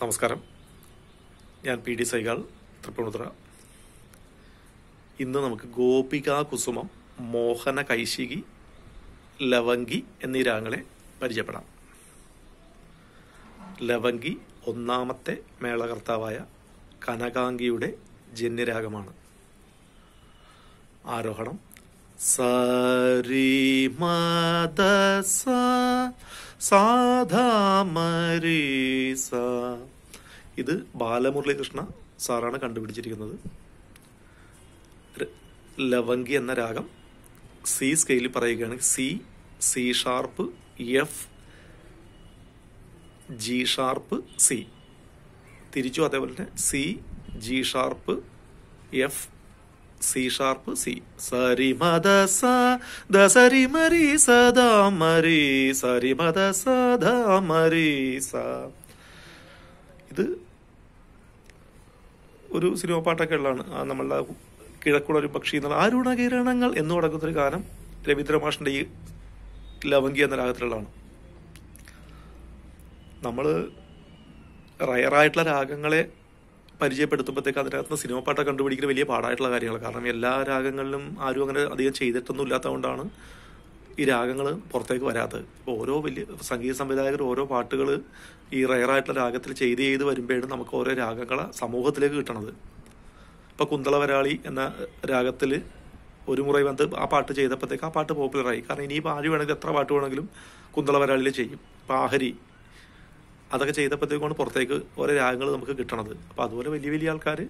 നമസ്കാരം ഞാൻ P D Sehgal Tripunithura ഇന്ന് നമുക്ക് ഗോപിക കുസുമം മോഹന കൈശികി ലവങ്കി എന്നീ രാഗങ്ങളെ പരിചയപ്പെടാം ലവങ്കി ഒന്നാമത്തെ മേളകർത്താവായ കനകാംഗിയുടെ ജന്യരാഗമാണ് ആരോഹണം സരി മാ സാധാമരീസ ഇത് ബാലമുരളീകൃഷ്ണ സാറാണ് കണ്ടുപിടിച്ചിരിക്കുന്നത് ലവങ്കി എന്ന രാഗം സി സ്കെയിലിൽ പറയുകയാണെങ്കിൽ C C sharp F G sharp C തിരിച്ചു അതേപോലെ തന്നെ C G sharp F C sharp C സരി മദ സ ദ സരി മരി സ മരി സരി മദ സ ദ മരി സ ഇത് ഒരു സിനിമ പാട്ടൊക്കെ ഉള്ളതാണ് ആ നമ്മളുടെ കിഴക്കുള്ള ഒരു പക്ഷി എന്നുള്ള ആരുണ കിരണങ്ങൾ എന്ന് തുടങ്ങുന്ന ഒരു ഗാനം രവീന്ദ്രമാഷിന്റെ ഈ ലവങ്കി എന്ന രാഗത്തിലുള്ളതാണ് നമ്മൾ റയറായിട്ടുള്ള രാഗങ്ങളെ പരിചയപ്പെടുത്തുമ്പോഴത്തേക്ക് അതിനകത്ത് സിനിമ പാട്ടൊക്കെ കണ്ടുപിടിക്കുന്ന വലിയ പാടായിട്ടുള്ള കാര്യങ്ങൾ കാരണം എല്ലാ രാഗങ്ങളിലും ആരും അങ്ങനെ അധികം ചെയ്തിട്ടൊന്നും ഇല്ലാത്തതുകൊണ്ടാണ് ഈ രാഗങ്ങൾ പുറത്തേക്ക് വരാത്തത് ഓരോ വലിയ സംഗീത സംവിധായകർ ഓരോ പാട്ടുകൾ ഈ റയറായിട്ടുള്ള രാഗത്തിൽ ചെയ്ത് ചെയ്ത് വരുമ്പോഴാണ് നമുക്ക് ഓരോ രാഗങ്ങളെ സമൂഹത്തിലേക്ക് കിട്ടണത് ഇപ്പോൾ കുന്തളവരാളി എന്ന രാഗത്തിൽ ഒരു മുറി വന്ന് ആ പാട്ട് ചെയ്തപ്പോഴത്തേക്ക് ആ പാട്ട് പോപ്പുലറായി കാരണം ഇനിയിപ്പോൾ ആര് വേണമെങ്കിലും എത്ര പാട്ട് വേണമെങ്കിലും വരാളിയിൽ ചെയ്യും ഇപ്പോൾ ആഹരി അതൊക്കെ ചെയ്തപ്പോഴത്തേക്കാണ് പുറത്തേക്ക് ഓരോ രാഗങ്ങൾ നമുക്ക് കിട്ടണത് അപ്പോൾ അതുപോലെ വലിയ വലിയ ആൾക്കാർ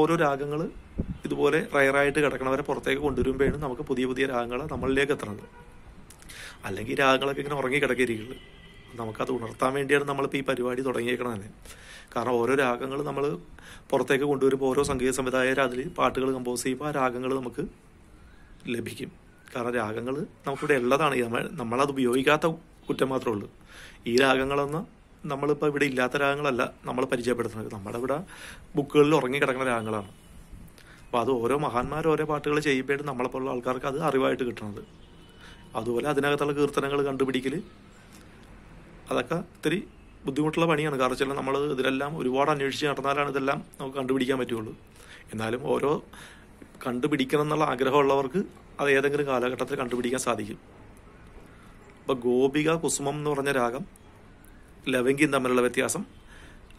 ഓരോ രാഗങ്ങൾ ഇതുപോലെ റയറായിട്ട് കിടക്കണവരെ പുറത്തേക്ക് കൊണ്ടുവരുമ്പോഴാണ് നമുക്ക് പുതിയ പുതിയ രാഗങ്ങൾ നമ്മളിലേക്ക് എത്തണത് അല്ലെങ്കിൽ രാഗങ്ങളൊക്കെ ഇങ്ങനെ ഉറങ്ങി കിടക്കരിക്കുള്ളൂ നമുക്കത് ഉണർത്താൻ വേണ്ടിയാണ് നമ്മളിപ്പോൾ ഈ പരിപാടി തുടങ്ങിയേക്കണത് തന്നെ കാരണം ഓരോ രാഗങ്ങൾ നമ്മൾ പുറത്തേക്ക് കൊണ്ടുവരുമ്പോൾ ഓരോ സംഗീത സംവിധായകർ അതിൽ പാട്ടുകൾ കമ്പോസ് ചെയ്യുമ്പോൾ ആ രാഗങ്ങൾ നമുക്ക് ലഭിക്കും കാരണം രാഗങ്ങൾ നമുക്കിവിടെ ഉള്ളതാണ് നമ്മൾ നമ്മളത് ഉപയോഗിക്കാത്ത കുറ്റം മാത്രമേ ഉള്ളൂ ഈ രാഗങ്ങളൊന്നും നമ്മളിപ്പോൾ ഇവിടെ ഇല്ലാത്ത രാഗങ്ങളല്ല നമ്മൾ പരിചയപ്പെടുത്തുന്നത് നമ്മുടെ ഇവിടെ ബുക്കുകളിൽ ഉറങ്ങി കിടക്കുന്ന രാഗങ്ങളാണ് അപ്പോൾ അത് ഓരോ മഹാന്മാർ ഓരോ പാട്ടുകൾ ചെയ്യുമ്പോഴും നമ്മളെപ്പോലുള്ള ആൾക്കാർക്ക് അത് അറിവായിട്ട് കിട്ടുന്നത് അതുപോലെ അതിനകത്തുള്ള കീർത്തനങ്ങൾ കണ്ടുപിടിക്കൽ അതൊക്കെ ഇത്തിരി ബുദ്ധിമുട്ടുള്ള പണിയാണ് കാരണം വെച്ചാൽ നമ്മൾ ഇതിലെല്ലാം ഒരുപാട് അന്വേഷിച്ച് നടന്നാലാണ് ഇതെല്ലാം നമുക്ക് കണ്ടുപിടിക്കാൻ പറ്റുള്ളൂ എന്നാലും ഓരോ കണ്ടുപിടിക്കണം എന്നുള്ള ആഗ്രഹമുള്ളവർക്ക് അത് ഏതെങ്കിലും കാലഘട്ടത്തിൽ കണ്ടുപിടിക്കാൻ സാധിക്കും ഇപ്പോൾ ഗോപിക കുസുമം എന്ന് പറഞ്ഞ രാഗം ലവങ്കിയും തമ്മിലുള്ള വ്യത്യാസം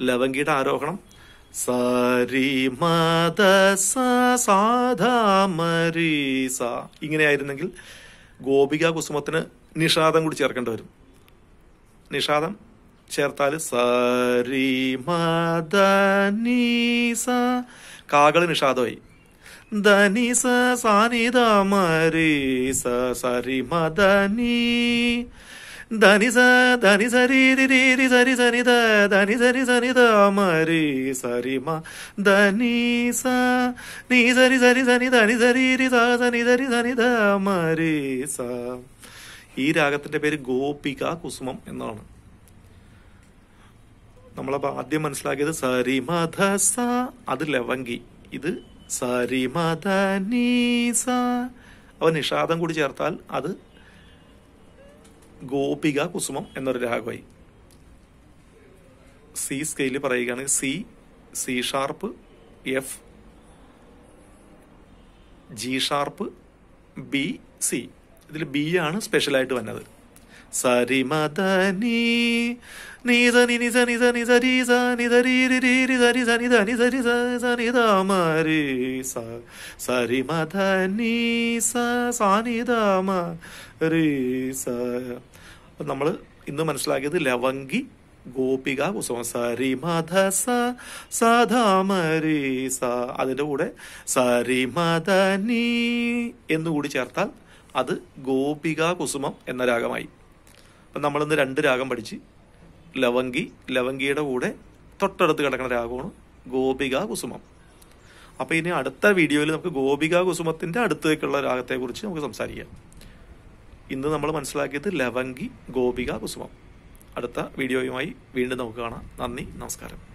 ലവങ്കിയുടെ ആരോഹണം സരി മത സാധാമരീസ ഇങ്ങനെയായിരുന്നെങ്കിൽ ഗോപിക കുസുമത്തിന് നിഷാദം കൂടി ചേർക്കേണ്ടി വരും നിഷാദം ചേർത്താൽ സരി മത നീസ കാകള് നിഷാദമായി ധനിസ സാനിത മരീസ സരി ധനി സ ധനി സരി രി സരി സനി ധ ധനി സരി സനി ധ മരി സരി മ ധനി സ നീ സരി സരി സനി ധനി സരി രി സ സനി സരി സനി ധ മരി സ ഈ രാഗത്തിന്റെ പേര് ഗോപിക കുസുമം എന്നാണ് നമ്മളപ്പോൾ ആദ്യം മനസ്സിലാക്കിയത് സരി സ അത് ലവങ്കി ഇത് സരി മധ നീ നിഷാദം കൂടി ചേർത്താൽ അത് ഗോപിക കുസുമം എന്നൊരു രാഗമായി സി സ്കെയിലിൽ പറയുകയാണെങ്കിൽ C C sharp F G sharp B C ഇതിൽ ബി ആണ് സ്പെഷ്യലായിട്ട് വന്നത് സരി മത നിസ നിസ നിസ നിത നമ്മൾ ഇന്ന് മനസ്സിലാക്കിയത് ലവങ്കി ഗോപിക കുസുമ സരി മധ സ സ അതിൻ്റെ കൂടെ സരി നീ എന്നുകൂടി ചേർത്താൽ അത് ഗോപിക കുസുമം എന്ന രാഗമായി അപ്പം നമ്മളിന്ന് രണ്ട് രാഗം പഠിച്ച് ലവങ്കി ലവങ്കിയുടെ കൂടെ തൊട്ടടുത്ത് കിടക്കുന്ന രാഗമാണ് ഗോപിക കുസുമം അപ്പോൾ ഇനി അടുത്ത വീഡിയോയിൽ നമുക്ക് ഗോപിക കുസുമത്തിൻ്റെ അടുത്തേക്കുള്ള രാഗത്തെക്കുറിച്ച് നമുക്ക് സംസാരിക്കാം ഇന്ന് നമ്മൾ മനസ്സിലാക്കിയത് ലവങ്കി ഗോപിക കുസുമം അടുത്ത വീഡിയോയുമായി വീണ്ടും നമുക്ക് കാണാം നന്ദി നമസ്കാരം